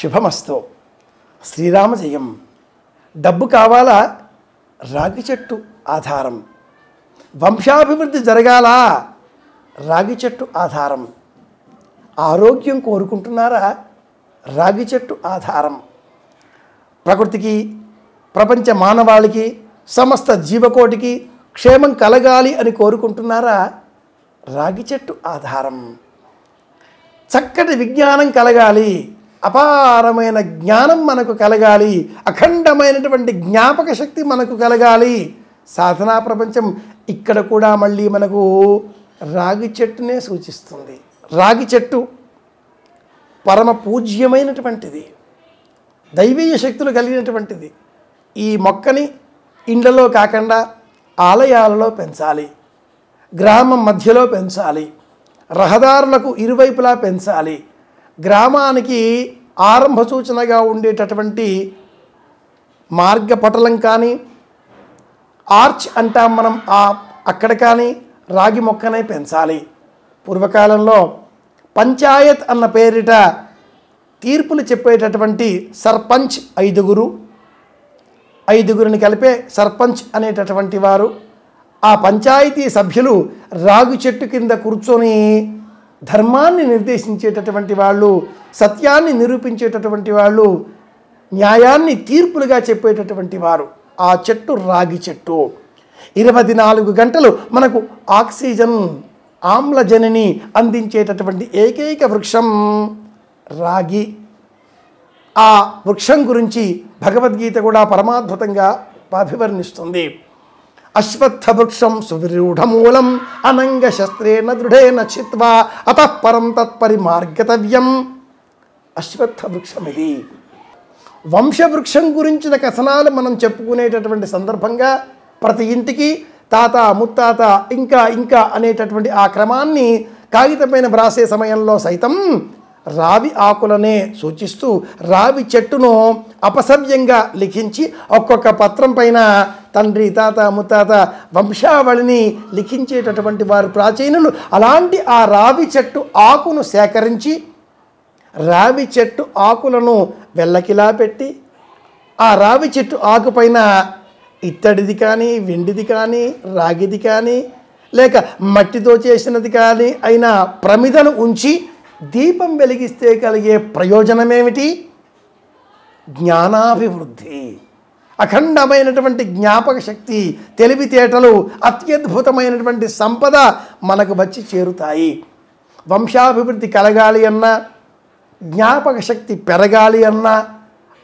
శుభమస్తు శ్రీరామ జయం డబ్బు కావాలా రాగి చెట్టు ఆధారం వంశాభివృద్ధి జరగాల రాగి చెట్టు ఆధారం ఆరోగ్యం కోరుకుంటున్నారా రాగి చెట్టు ఆధారం ప్రకృతికి ప్రపంచ మానవాళికి సమస్త జీవకోటికి క్షేమం కలగాలి అని కోరుకుంటున్నారా రాగి చెట్టు ఆధారం చక్కటి విజ్ఞానం కలగాలి అపారమైన జ్ఞానం మనకు కలగాలి అఖండమైనటువంటి జ్ఞాపక శక్తి మనకు కలగాలి సాధనా ప్రపంచం ఇక్కడ కూడా మళ్ళీ మనకు రాగి చెట్టునే సూచిస్తుంది రాగి చెట్టు పరమ పూజ్యమైనటువంటిది దైవీయ శక్తులు కలిగినటువంటిది ఈ మొక్కని ఇండ్లలో కాకుండా ఆలయాలలో పెంచాలి గ్రామం మధ్యలో పెంచాలి రహదారులకు ఇరువైపులా పెంచాలి గ్రామానికి ఆరంభ సూచనగా ఉండేటటువంటి మార్గపటలం కానీ ఆర్చ్ అంటాం మనం ఆ అక్కడ కానీ రాగి మొక్కనే పెంచాలి పూర్వకాలంలో పంచాయత్ అన్న పేరిట తీర్పులు చెప్పేటటువంటి సర్పంచ్ ఐదుగురు ఐదుగురిని కలిపే సర్పంచ్ అనేటటువంటి వారు ఆ పంచాయతీ సభ్యులు రాగు చెట్టు కింద కూర్చొని ధర్మాన్ని నిర్దేశించేటటువంటి వాళ్ళు సత్యాన్ని నిరూపించేటటువంటి వాళ్ళు న్యాయాన్ని తీర్పులుగా చెప్పేటటువంటి వారు ఆ చెట్టు రాగి చెట్టు ఇరవై నాలుగు గంటలు మనకు ఆక్సిజన్ ఆమ్లజనిని అందించేటటువంటి ఏకైక వృక్షం రాగి ఆ వృక్షం గురించి భగవద్గీత కూడా పరమాద్భుతంగా అభివర్ణిస్తుంది అశ్వత్థవృక్షం సువిరూఢమూలం శస్త్రేణ దృఢేన చిత్వా అతః పరం మార్గతవ్యం అశ్వత్థవృక్షం ఇది వంశవృక్షం గురించిన కథనాలు మనం చెప్పుకునేటటువంటి సందర్భంగా ప్రతి ఇంటికి తాత ముత్తాత ఇంకా ఇంకా అనేటటువంటి ఆ క్రమాన్ని కాగితమైన వ్రాసే సమయంలో సైతం రావి ఆకులనే సూచిస్తూ రావి చెట్టును అపసవ్యంగా లిఖించి ఒక్కొక్క పత్రం పైన తండ్రి తాత ముత్తాత వంశావళిని లిఖించేటటువంటి వారు ప్రాచీనులు అలాంటి ఆ రావి చెట్టు ఆకును సేకరించి రావి చెట్టు ఆకులను వెల్లకిలా పెట్టి ఆ రావి చెట్టు ఆకుపైన ఇత్తడిది కానీ వెండిది కానీ రాగిది కానీ లేక మట్టితో చేసినది కానీ అయిన ప్రమిదను ఉంచి దీపం వెలిగిస్తే కలిగే ప్రయోజనమేమిటి జ్ఞానాభివృద్ధి అఖండమైనటువంటి జ్ఞాపక శక్తి తెలివితేటలు అత్యద్భుతమైనటువంటి సంపద మనకు వచ్చి చేరుతాయి వంశాభివృద్ధి కలగాలి అన్నా జ్ఞాపక శక్తి పెరగాలి అన్నా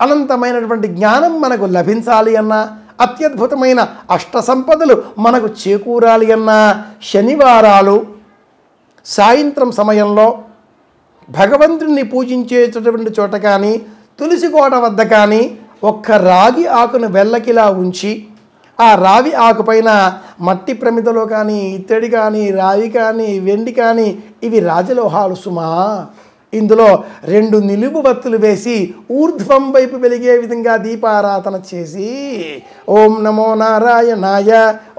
అనంతమైనటువంటి జ్ఞానం మనకు లభించాలి అన్నా అత్యద్భుతమైన అష్ట సంపదలు మనకు చేకూరాలి అన్న శనివారాలు సాయంత్రం సమయంలో భగవంతుడిని పూజించేటటువంటి చోట కానీ తులసి కోట వద్ద కానీ ఒక్క రాగి ఆకును వెల్లకిలా ఉంచి ఆ రావి ఆకుపైన మట్టి ప్రమిదలో కానీ ఇత్తడి కానీ రావి కానీ వెండి కానీ ఇవి రాజలోహాలు సుమా ఇందులో రెండు నిలువు బత్తులు వేసి ఊర్ధ్వం వైపు వెలిగే విధంగా దీపారాధన చేసి ఓం నమో నారాయణాయ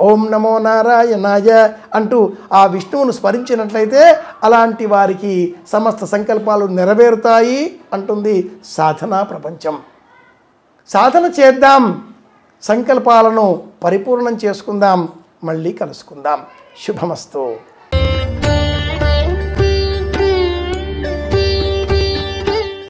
ఓం నమో నారాయణాయ అంటూ ఆ విష్ణువును స్మరించినట్లయితే అలాంటి వారికి సమస్త సంకల్పాలు నెరవేరుతాయి అంటుంది సాధనా ప్రపంచం సాధన చేద్దాం సంకల్పాలను పరిపూర్ణం చేసుకుందాం మళ్ళీ కలుసుకుందాం శుభమస్తు